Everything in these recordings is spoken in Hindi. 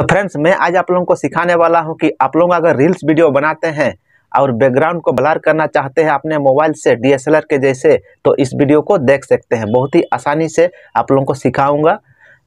तो फ्रेंड्स मैं आज आप लोगों को सिखाने वाला हूं कि आप लोग अगर रील्स वीडियो बनाते हैं और बैकग्राउंड को ब्लर करना चाहते हैं अपने मोबाइल से डीएसएलआर के जैसे तो इस वीडियो को देख सकते हैं बहुत ही आसानी से आप लोगों को सिखाऊंगा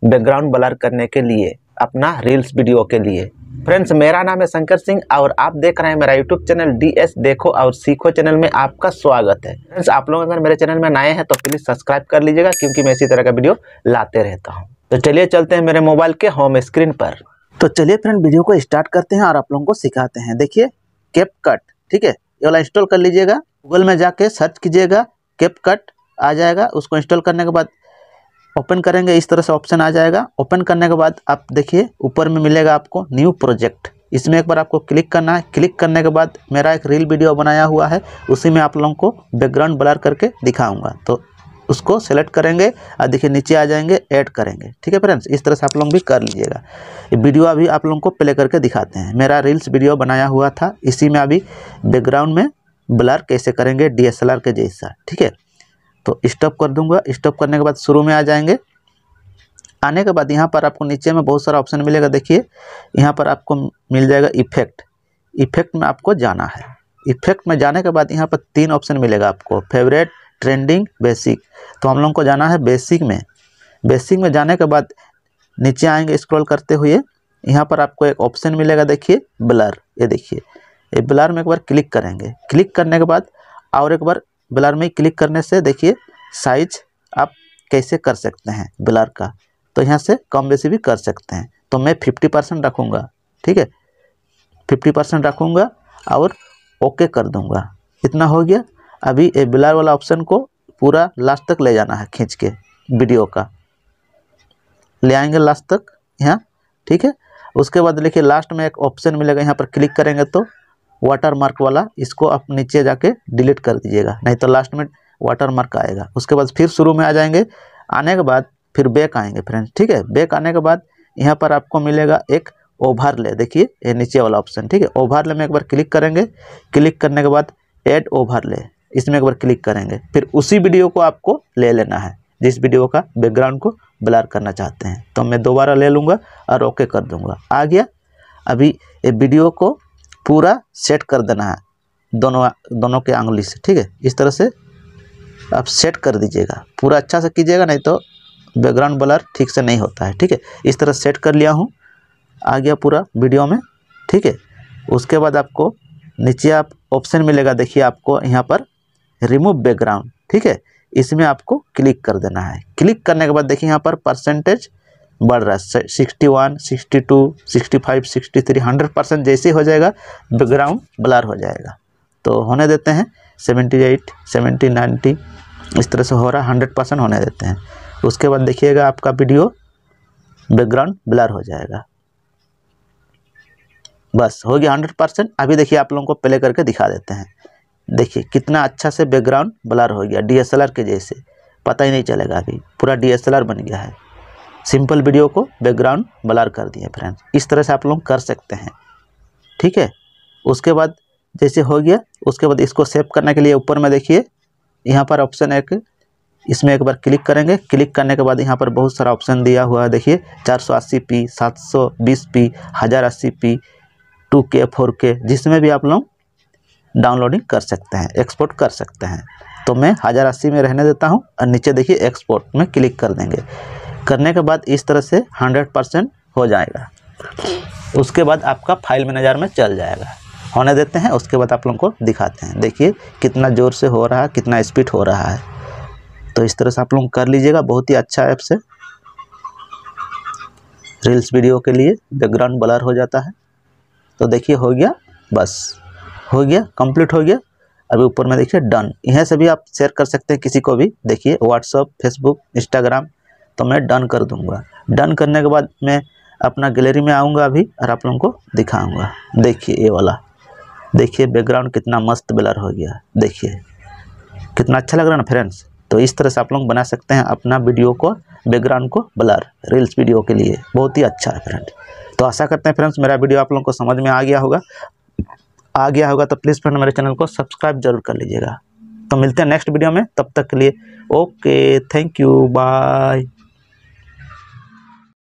बैकग्राउंड ब्लर करने के लिए अपना रील्स वीडियो के लिए फ्रेंड्स मेरा नाम है शंकर सिंह और आप देख रहे हैं मेरा यूट्यूब चैनल डी देखो और सीखो चैनल में आपका स्वागत है फ्रेंड्स आप लोग अगर मेरे चैनल में नए हैं तो प्लीज़ सब्सक्राइब कर लीजिएगा क्योंकि मैं इसी तरह का वीडियो लाते रहता हूँ तो चलिए चलते हैं मेरे मोबाइल के होम स्क्रीन पर तो चलिए फ्रेंड वीडियो को स्टार्ट करते हैं और आप लोगों को सिखाते हैं देखिए कैप कट ठीक है ये वाला इंस्टॉल कर लीजिएगा गूगल में जाके सर्च कीजिएगा केप कट आ जाएगा उसको इंस्टॉल करने के बाद ओपन करेंगे इस तरह से ऑप्शन आ जाएगा ओपन करने के बाद आप देखिए ऊपर में मिलेगा आपको न्यू प्रोजेक्ट इसमें एक बार आपको क्लिक करना है क्लिक करने के बाद मेरा एक रील वीडियो बनाया हुआ है उसी में आप लोगों को बैकग्राउंड ब्लर करके दिखाऊंगा तो उसको सेलेक्ट करेंगे और देखिए नीचे आ जाएंगे ऐड करेंगे ठीक है फ्रेंड्स इस तरह से आप लोग भी कर लीजिएगा ये वीडियो अभी आप लोगों को प्ले करके दिखाते हैं मेरा रील्स वीडियो बनाया हुआ था इसी में अभी बैकग्राउंड में ब्लर कैसे करेंगे आर के जैसा ठीक है तो स्टॉप कर दूंगा स्टॉप करने के बाद शुरू में आ जाएंगे आने के बाद यहाँ पर आपको नीचे में बहुत सारा ऑप्शन मिलेगा देखिए यहाँ पर आपको मिल जाएगा इफेक्ट इफेक्ट में आपको जाना है इफेक्ट में जाने के बाद यहाँ पर तीन ऑप्शन मिलेगा आपको फेवरेट ट्रेंडिंग बेसिक तो हम लोग को जाना है बेसिक में बेसिक में जाने के बाद नीचे आएंगे स्क्रॉल करते हुए यहाँ पर आपको एक ऑप्शन मिलेगा देखिए ब्लर ये देखिए ये ब्लर में एक बार क्लिक करेंगे क्लिक करने के बाद और एक बार ब्लर में क्लिक करने से देखिए साइज आप कैसे कर सकते हैं ब्लर का तो यहाँ से कम बेसी भी कर सकते हैं तो मैं फिफ्टी परसेंट रखूँगा ठीक है फिफ्टी परसेंट रखूँगा और ओके कर दूँगा इतना हो गया अभी ये ब्लर वाला ऑप्शन को पूरा लास्ट तक ले जाना है खींच के वीडियो का ले आएंगे लास्ट तक यहाँ ठीक है उसके बाद देखिए लास्ट में एक ऑप्शन मिलेगा यहाँ पर क्लिक करेंगे तो वाटर मार्क वाला इसको आप नीचे जाके डिलीट कर दीजिएगा नहीं तो लास्ट में वाटर मार्क आएगा उसके बाद फिर शुरू में आ जाएंगे आने के बाद फिर बैक आएंगे फ्रेंड्स ठीक है बैक आने के बाद यहाँ पर आपको मिलेगा एक ले देखिए ये नीचे वाला ऑप्शन ठीक है ले में एक बार क्लिक करेंगे क्लिक करने के बाद एड ले इसमें एक बार क्लिक करेंगे फिर उसी वीडियो को आपको ले लेना है जिस वीडियो का बैकग्राउंड को ब्लर करना चाहते हैं तो मैं दोबारा ले लूँगा और ओके कर दूँगा आ गया अभी ये वीडियो को पूरा सेट कर देना है दोनों दोनों के आंगुली से ठीक है इस तरह से आप सेट कर दीजिएगा पूरा अच्छा से कीजिएगा नहीं तो बैकग्राउंड ब्लर ठीक से नहीं होता है ठीक है इस तरह सेट कर लिया हूँ आ गया पूरा वीडियो में ठीक है उसके बाद आपको नीचे आप ऑप्शन मिलेगा देखिए आपको यहाँ पर रिमूव बैकग्राउंड ठीक है इसमें आपको क्लिक कर देना है क्लिक करने के बाद देखिए यहाँ पर परसेंटेज बढ़ रहा है sixty one sixty two sixty five sixty three hundred percent जैसे हो जाएगा बैकग्राउंड ब्लर हो जाएगा तो होने देते हैं सेवेंटी एट सेवेंटी नाइन्टी इस तरह से हो रहा है हंड्रेड परसेंट होने देते हैं उसके बाद देखिएगा आपका वीडियो बैकग्राउंड ब्लर हो जाएगा बस हो गया हंड्रेड परसेंट अभी देखिए आप लोगों को प्ले करके दिखा देते हैं देखिए कितना अच्छा से बैकग्राउंड ब्लर हो गया डीएसएलआर के जैसे पता ही नहीं चलेगा अभी पूरा डीएसएलआर बन गया है सिंपल वीडियो को बैकग्राउंड ब्लर कर दिए फ्रेंड्स इस तरह से आप लोग कर सकते हैं ठीक है उसके बाद जैसे हो गया उसके बाद इसको सेव करने के लिए ऊपर में देखिए यहाँ पर ऑप्शन एक इसमें एक बार क्लिक करेंगे क्लिक करने के बाद यहाँ पर बहुत सारा ऑप्शन दिया हुआ है देखिए पी टू के फोर के जिसमें भी आप लोग डाउनलोडिंग कर सकते हैं एक्सपोर्ट कर सकते हैं तो मैं हज़ार अस्सी में रहने देता हूँ और नीचे देखिए एक्सपोर्ट में क्लिक कर देंगे करने के बाद इस तरह से हंड्रेड परसेंट हो जाएगा उसके बाद आपका फाइल मैनेजर में चल जाएगा होने देते हैं उसके बाद आप लोगों को दिखाते हैं देखिए कितना ज़ोर से हो रहा है कितना स्पीड हो रहा है तो इस तरह से आप लोग कर लीजिएगा बहुत ही अच्छा ऐप से रील्स वीडियो के लिए बैकग्राउंड ब्लर हो जाता है तो देखिए हो गया बस हो गया कंप्लीट हो गया अभी ऊपर में देखिए डन यहाँ से भी आप शेयर कर सकते हैं किसी को भी देखिए व्हाट्सअप फेसबुक इंस्टाग्राम तो मैं डन कर दूंगा डन करने के बाद मैं अपना गैलरी में आऊँगा अभी और आप लोगों को दिखाऊँगा देखिए ये वाला देखिए बैकग्राउंड कितना मस्त ब्लर हो गया देखिए कितना अच्छा लग रहा है ना फ्रेंड्स तो इस तरह से आप लोग बना सकते हैं अपना वीडियो को बैकग्राउंड को ब्लर रील्स वीडियो के लिए बहुत ही अच्छा है फ्रेंड्स तो आशा करते हैं फ्रेंड्स मेरा वीडियो आप लोगों को समझ में आ गया होगा आ गया होगा तो प्लीज़ फ्रेंड मेरे चैनल को सब्सक्राइब जरूर कर लीजिएगा तो मिलते हैं नेक्स्ट वीडियो में तब तक के लिए ओके थैंक यू बाय